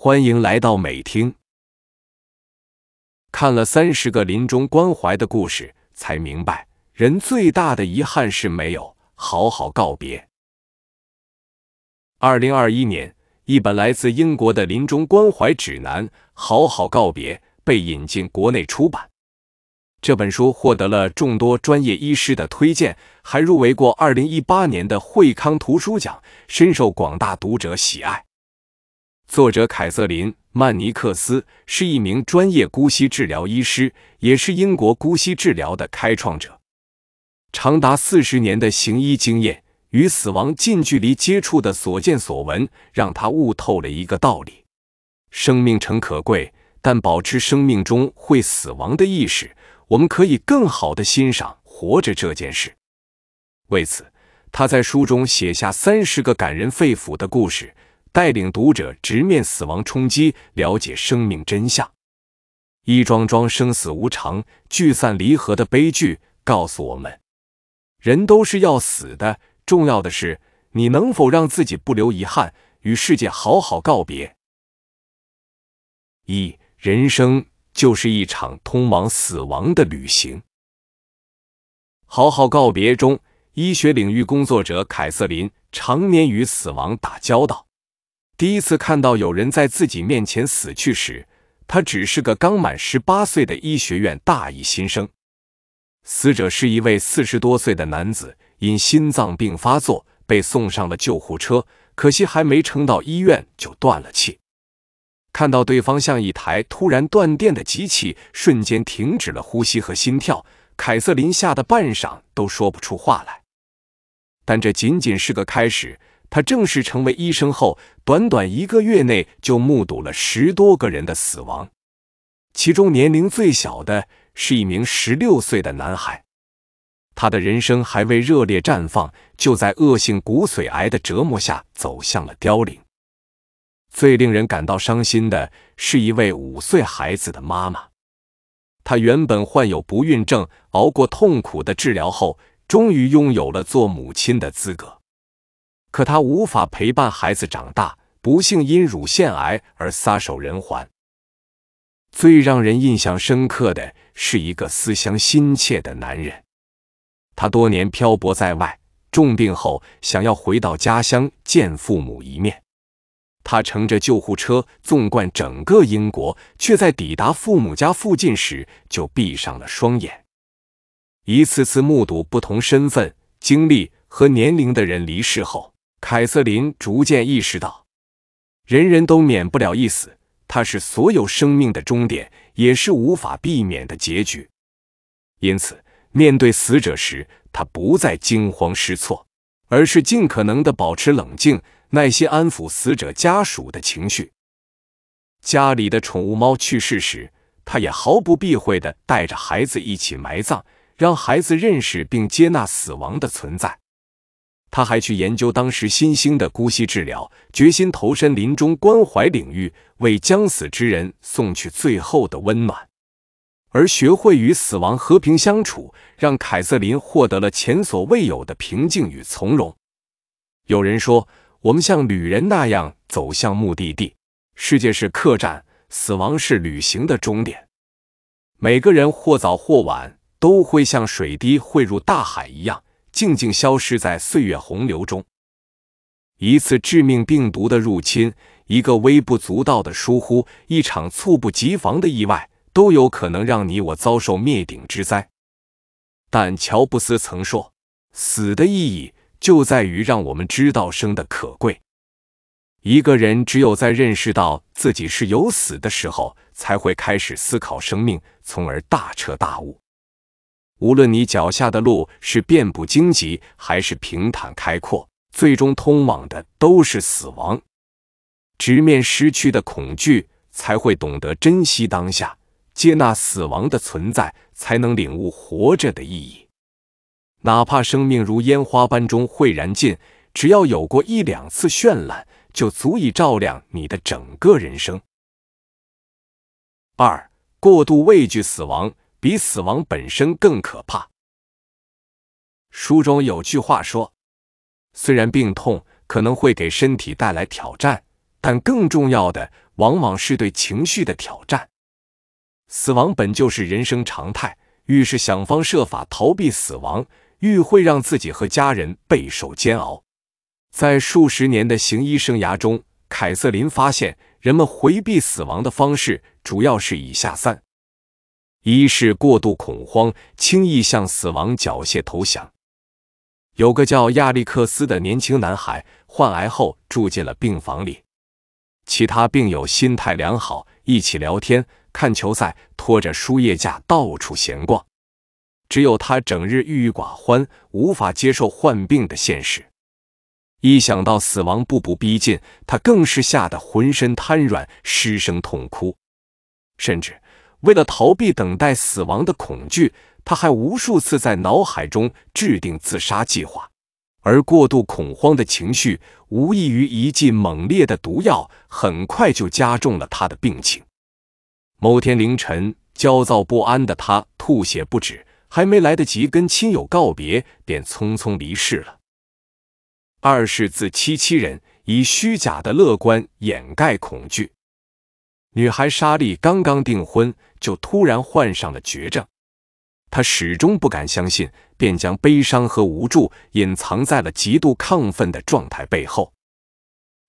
欢迎来到美听。看了三十个临终关怀的故事，才明白人最大的遗憾是没有好好告别。二零二一年，一本来自英国的临终关怀指南《好好告别》被引进国内出版。这本书获得了众多专业医师的推荐，还入围过二零一八年的惠康图书奖，深受广大读者喜爱。作者凯瑟琳·曼尼克斯是一名专业姑息治疗医师，也是英国姑息治疗的开创者。长达四十年的行医经验与死亡近距离接触的所见所闻，让他悟透了一个道理：生命诚可贵，但保持生命中会死亡的意识，我们可以更好的欣赏活着这件事。为此，他在书中写下三十个感人肺腑的故事。带领读者直面死亡冲击，了解生命真相。一桩桩生死无常、聚散离合的悲剧，告诉我们：人都是要死的，重要的是你能否让自己不留遗憾，与世界好好告别。一人生就是一场通往死亡的旅行。好好告别中，医学领域工作者凯瑟琳常年与死亡打交道。第一次看到有人在自己面前死去时，他只是个刚满十八岁的医学院大一新生。死者是一位四十多岁的男子，因心脏病发作被送上了救护车，可惜还没撑到医院就断了气。看到对方像一台突然断电的机器，瞬间停止了呼吸和心跳，凯瑟琳吓得半晌都说不出话来。但这仅仅是个开始。他正式成为医生后，短短一个月内就目睹了十多个人的死亡，其中年龄最小的是一名十六岁的男孩，他的人生还未热烈绽放，就在恶性骨髓癌的折磨下走向了凋零。最令人感到伤心的是一位五岁孩子的妈妈，她原本患有不孕症，熬过痛苦的治疗后，终于拥有了做母亲的资格。可他无法陪伴孩子长大，不幸因乳腺癌而撒手人寰。最让人印象深刻的，是一个思乡心切的男人。他多年漂泊在外，重病后想要回到家乡见父母一面。他乘着救护车纵贯整个英国，却在抵达父母家附近时就闭上了双眼。一次次目睹不同身份、经历和年龄的人离世后，凯瑟琳逐渐意识到，人人都免不了一死，它是所有生命的终点，也是无法避免的结局。因此，面对死者时，他不再惊慌失措，而是尽可能的保持冷静，耐心安抚死者家属的情绪。家里的宠物猫去世时，他也毫不避讳的带着孩子一起埋葬，让孩子认识并接纳死亡的存在。他还去研究当时新兴的姑息治疗，决心投身临终关怀领域，为将死之人送去最后的温暖，而学会与死亡和平相处，让凯瑟琳获得了前所未有的平静与从容。有人说，我们像旅人那样走向目的地，世界是客栈，死亡是旅行的终点。每个人或早或晚，都会像水滴汇入大海一样。静静消失在岁月洪流中。一次致命病毒的入侵，一个微不足道的疏忽，一场猝不及防的意外，都有可能让你我遭受灭顶之灾。但乔布斯曾说：“死的意义就在于让我们知道生的可贵。一个人只有在认识到自己是有死的时候，才会开始思考生命，从而大彻大悟。”无论你脚下的路是遍布荆棘，还是平坦开阔，最终通往的都是死亡。直面失去的恐惧，才会懂得珍惜当下；接纳死亡的存在，才能领悟活着的意义。哪怕生命如烟花般终会燃尽，只要有过一两次绚烂，就足以照亮你的整个人生。二、过度畏惧死亡。比死亡本身更可怕。书中有句话说：“虽然病痛可能会给身体带来挑战，但更重要的往往是对情绪的挑战。”死亡本就是人生常态，愈是想方设法逃避死亡，愈会让自己和家人备受煎熬。在数十年的行医生涯中，凯瑟琳发现，人们回避死亡的方式主要是以下三。一是过度恐慌，轻易向死亡缴械投降。有个叫亚历克斯的年轻男孩患癌后住进了病房里，其他病友心态良好，一起聊天、看球赛，拖着输液架到处闲逛。只有他整日郁郁寡欢，无法接受患病的现实。一想到死亡步步逼近，他更是吓得浑身瘫软，失声痛哭，甚至。为了逃避等待死亡的恐惧，他还无数次在脑海中制定自杀计划，而过度恐慌的情绪无异于一剂猛烈的毒药，很快就加重了他的病情。某天凌晨，焦躁不安的他吐血不止，还没来得及跟亲友告别，便匆匆离世了。二是自欺欺人，以虚假的乐观掩盖恐惧。女孩莎莉刚刚订婚。就突然患上了绝症，他始终不敢相信，便将悲伤和无助隐藏在了极度亢奋的状态背后。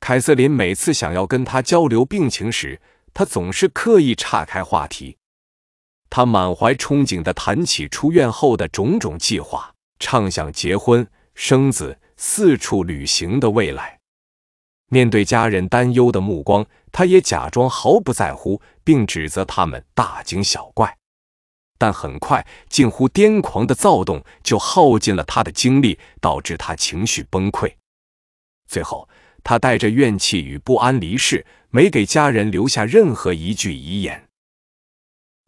凯瑟琳每次想要跟他交流病情时，他总是刻意岔开话题。他满怀憧憬地谈起出院后的种种计划，畅想结婚、生子、四处旅行的未来。面对家人担忧的目光，他也假装毫不在乎，并指责他们大惊小怪。但很快，近乎癫狂的躁动就耗尽了他的精力，导致他情绪崩溃。最后，他带着怨气与不安离世，没给家人留下任何一句遗言。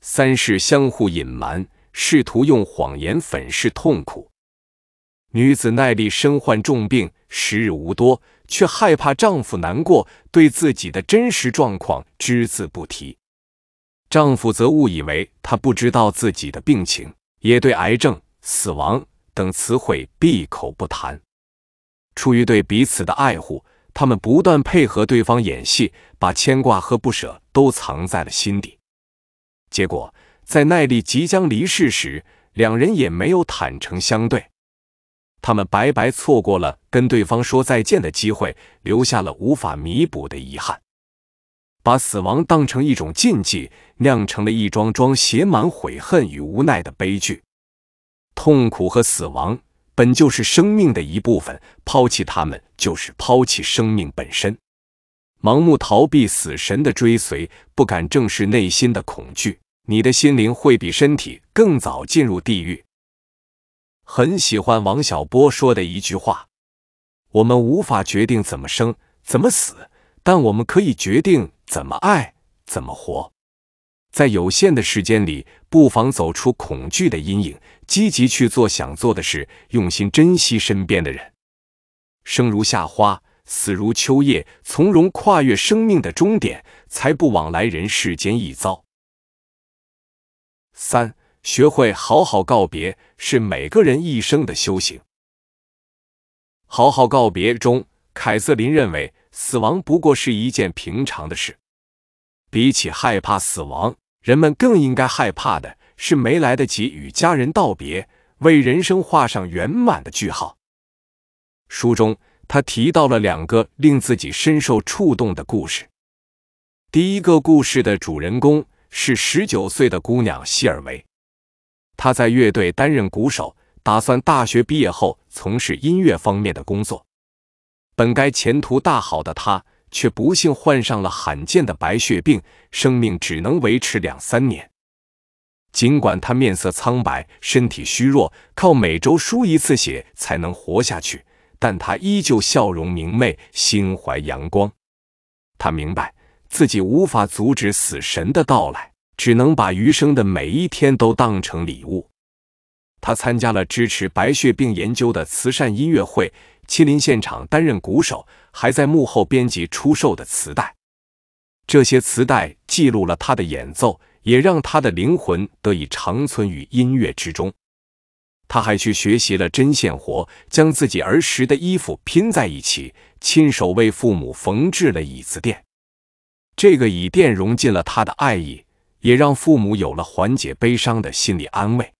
三是相互隐瞒，试图用谎言粉饰痛苦。女子耐力身患重病，时日无多。却害怕丈夫难过，对自己的真实状况只字不提。丈夫则误以为她不知道自己的病情，也对癌症、死亡等词汇闭口不谈。出于对彼此的爱护，他们不断配合对方演戏，把牵挂和不舍都藏在了心底。结果，在奈力即将离世时，两人也没有坦诚相对。他们白白错过了跟对方说再见的机会，留下了无法弥补的遗憾。把死亡当成一种禁忌，酿成了一桩桩写满悔恨与无奈的悲剧。痛苦和死亡本就是生命的一部分，抛弃他们就是抛弃生命本身。盲目逃避死神的追随，不敢正视内心的恐惧，你的心灵会比身体更早进入地狱。很喜欢王小波说的一句话：“我们无法决定怎么生，怎么死，但我们可以决定怎么爱，怎么活。”在有限的时间里，不妨走出恐惧的阴影，积极去做想做的事，用心珍惜身边的人。生如夏花，死如秋叶，从容跨越生命的终点，才不枉来人世间一遭。三。学会好好告别是每个人一生的修行。好好告别中，凯瑟琳认为死亡不过是一件平常的事，比起害怕死亡，人们更应该害怕的是没来得及与家人道别，为人生画上圆满的句号。书中，他提到了两个令自己深受触动的故事。第一个故事的主人公是十九岁的姑娘希尔维。他在乐队担任鼓手，打算大学毕业后从事音乐方面的工作。本该前途大好的他，却不幸患上了罕见的白血病，生命只能维持两三年。尽管他面色苍白，身体虚弱，靠每周输一次血才能活下去，但他依旧笑容明媚，心怀阳光。他明白自己无法阻止死神的到来。只能把余生的每一天都当成礼物。他参加了支持白血病研究的慈善音乐会，亲临现场担任鼓手，还在幕后编辑出售的磁带。这些磁带记录了他的演奏，也让他的灵魂得以长存于音乐之中。他还去学习了针线活，将自己儿时的衣服拼在一起，亲手为父母缝制了椅子垫。这个椅垫融进了他的爱意。也让父母有了缓解悲伤的心理安慰。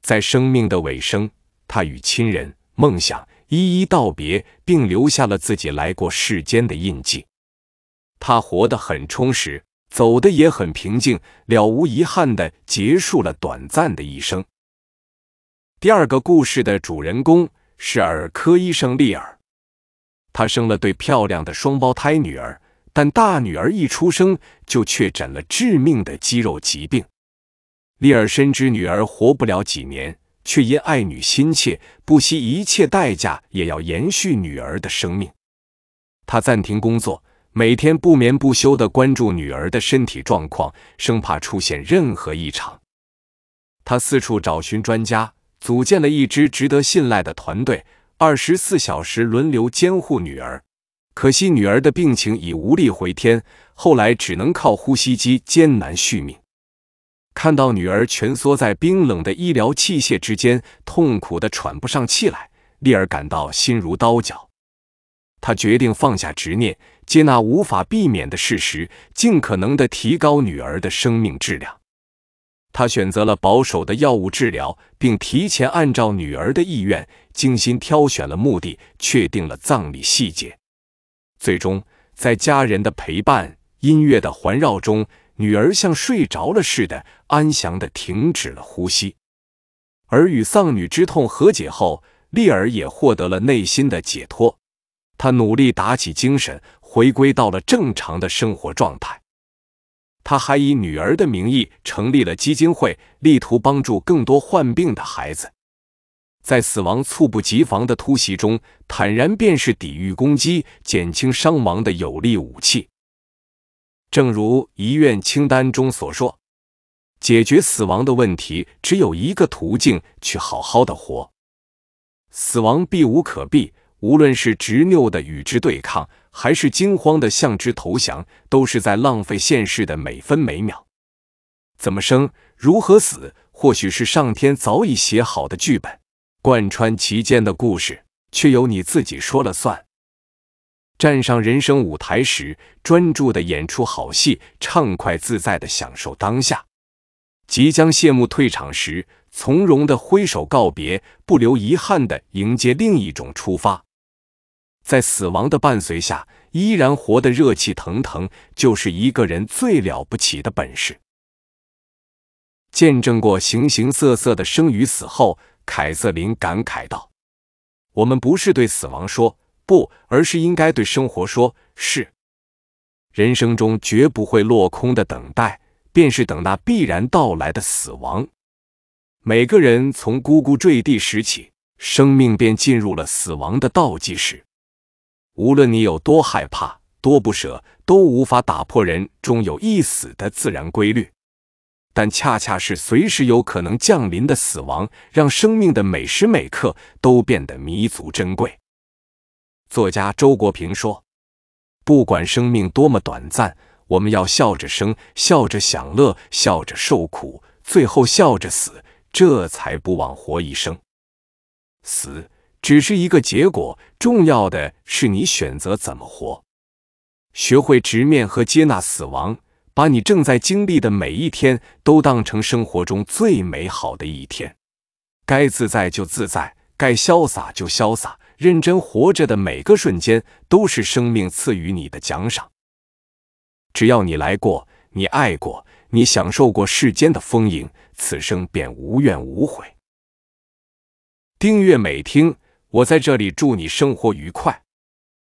在生命的尾声，他与亲人、梦想一一道别，并留下了自己来过世间的印记。他活得很充实，走的也很平静，了无遗憾地结束了短暂的一生。第二个故事的主人公是儿科医生利尔，他生了对漂亮的双胞胎女儿。但大女儿一出生就确诊了致命的肌肉疾病，丽尔深知女儿活不了几年，却因爱女心切，不惜一切代价也要延续女儿的生命。她暂停工作，每天不眠不休的关注女儿的身体状况，生怕出现任何异常。她四处找寻专家，组建了一支值得信赖的团队，二十四小时轮流监护女儿。可惜女儿的病情已无力回天，后来只能靠呼吸机艰难续命。看到女儿蜷缩在冰冷的医疗器械之间，痛苦的喘不上气来，丽儿感到心如刀绞。她决定放下执念，接纳无法避免的事实，尽可能的提高女儿的生命质量。她选择了保守的药物治疗，并提前按照女儿的意愿精心挑选了墓地，确定了葬礼细节。最终，在家人的陪伴、音乐的环绕中，女儿像睡着了似的，安详地停止了呼吸。而与丧女之痛和解后，丽儿也获得了内心的解脱。她努力打起精神，回归到了正常的生活状态。她还以女儿的名义成立了基金会，力图帮助更多患病的孩子。在死亡猝不及防的突袭中，坦然便是抵御攻击、减轻伤亡的有力武器。正如遗愿清单中所说，解决死亡的问题只有一个途径：去好好的活。死亡避无可避，无论是执拗的与之对抗，还是惊慌的向之投降，都是在浪费现世的每分每秒。怎么生，如何死，或许是上天早已写好的剧本。贯穿其间的故事，却由你自己说了算。站上人生舞台时，专注的演出好戏，畅快自在的享受当下；即将谢幕退场时，从容的挥手告别，不留遗憾的迎接另一种出发。在死亡的伴随下，依然活得热气腾腾，就是一个人最了不起的本事。见证过形形色色的生与死后。凯瑟琳感慨道：“我们不是对死亡说不，而是应该对生活说是。人生中绝不会落空的等待，便是等那必然到来的死亡。每个人从呱呱坠地时起，生命便进入了死亡的倒计时。无论你有多害怕、多不舍，都无法打破人终有一死的自然规律。”但恰恰是随时有可能降临的死亡，让生命的每时每刻都变得弥足珍贵。作家周国平说：“不管生命多么短暂，我们要笑着生，笑着享乐，笑着受苦，最后笑着死，这才不枉活一生。死只是一个结果，重要的是你选择怎么活。学会直面和接纳死亡。”把你正在经历的每一天都当成生活中最美好的一天，该自在就自在，该潇洒就潇洒，认真活着的每个瞬间都是生命赐予你的奖赏。只要你来过，你爱过，你享受过世间的丰盈，此生便无怨无悔。订阅美听，我在这里祝你生活愉快。